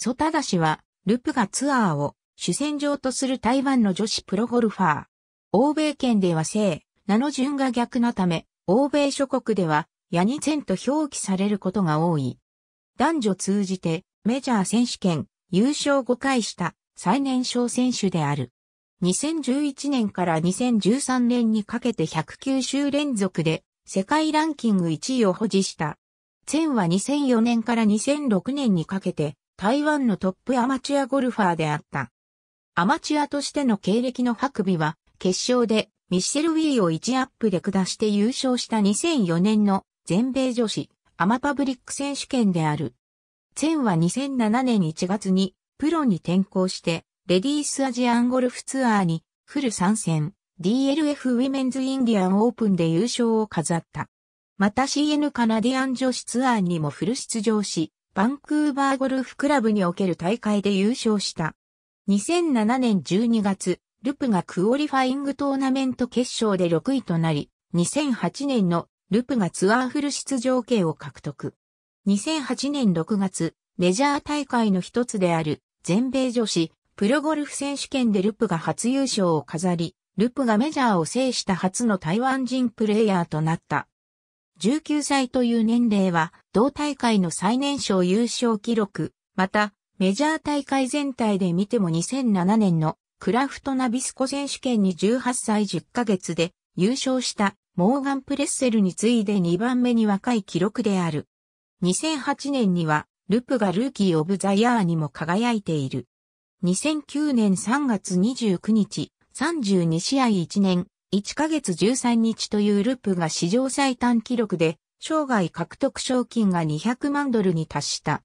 ソタダ氏は、ルプがツアーを主戦場とする台湾の女子プロゴルファー。欧米圏では性、名の順が逆なため、欧米諸国では、ヤニチェンと表記されることが多い。男女通じて、メジャー選手権、優勝5回した最年少選手である。2011年から2013年にかけて109週連続で世界ランキング1位を保持した。チェンは2004年から2006年にかけて台湾のトップアマチュアゴルファーであった。アマチュアとしての経歴の白尾は、決勝でミッシェル・ウィーを1アップで下して優勝した2004年の全米女子アマパブリック選手権である。チェンは2007年1月にプロに転向して、レディースアジアンゴルフツアーにフル参戦 DLF ウィメンズインディアンオープンで優勝を飾った。また CN カナディアン女子ツアーにもフル出場し、バンクーバーゴルフクラブにおける大会で優勝した。2007年12月、ルプがクオリファイングトーナメント決勝で6位となり、2008年のルプがツアーフル出場権を獲得。2008年6月、メジャー大会の一つである全米女子プロゴルフ選手権でルプが初優勝を飾り、ルプがメジャーを制した初の台湾人プレイヤーとなった。19歳という年齢は、同大会の最年少優勝記録、また、メジャー大会全体で見ても2007年のクラフトナビスコ選手権に18歳10ヶ月で優勝したモーガン・プレッセルに次いで2番目に若い記録である。2008年にはルプがルーキー・オブ・ザ・ヤーにも輝いている。2009年3月29日、32試合1年1ヶ月13日というループが史上最短記録で、生涯獲得賞金が200万ドルに達した。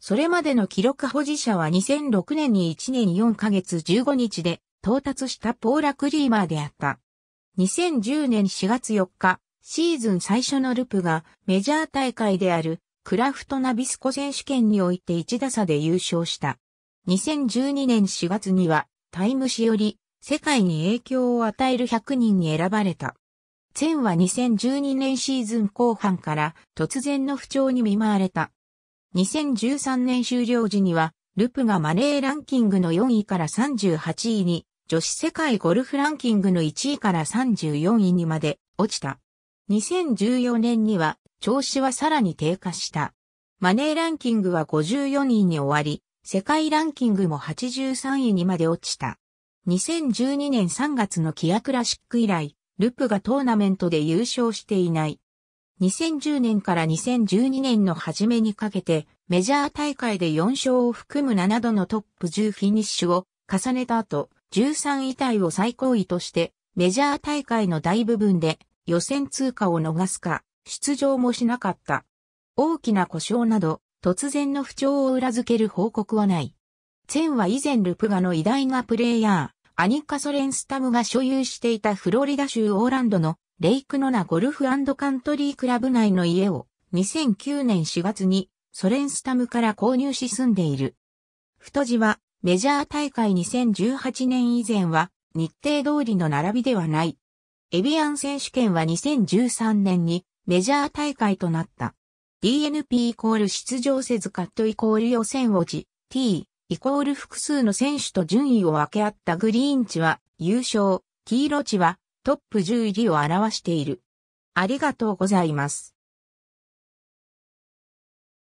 それまでの記録保持者は2006年に1年4ヶ月15日で到達したポーラ・クリーマーであった。2010年4月4日、シーズン最初のループがメジャー大会であるクラフトナビスコ選手権において1打差で優勝した。2012年4月にはタイム誌より世界に影響を与える100人に選ばれた。チェンは2012年シーズン後半から突然の不調に見舞われた。2013年終了時には、ルプがマネーランキングの4位から38位に、女子世界ゴルフランキングの1位から34位にまで落ちた。2014年には調子はさらに低下した。マネーランキングは54位に終わり、世界ランキングも83位にまで落ちた。2012年3月のキアクラシック以来、ルプがトーナメントで優勝していない。2010年から2012年の初めにかけて、メジャー大会で4勝を含む7度のトップ10フィニッシュを重ねた後、13位タイを最高位として、メジャー大会の大部分で予選通過を逃すか、出場もしなかった。大きな故障など、突然の不調を裏付ける報告はない。チェンは以前ルプガの偉大なプレイヤアニカ・ソレンスタムが所有していたフロリダ州オーランドのレイクノナゴルフカントリークラブ内の家を2009年4月にソレンスタムから購入し住んでいる。太字はメジャー大会2018年以前は日程通りの並びではない。エビアン選手権は2013年にメジャー大会となった。DNP イコール出場せずカットイコール予選落ち t イコール複数の選手と順位を分け合ったグリーン値は優勝、黄色値はトップ10位を表している。ありがとうございます。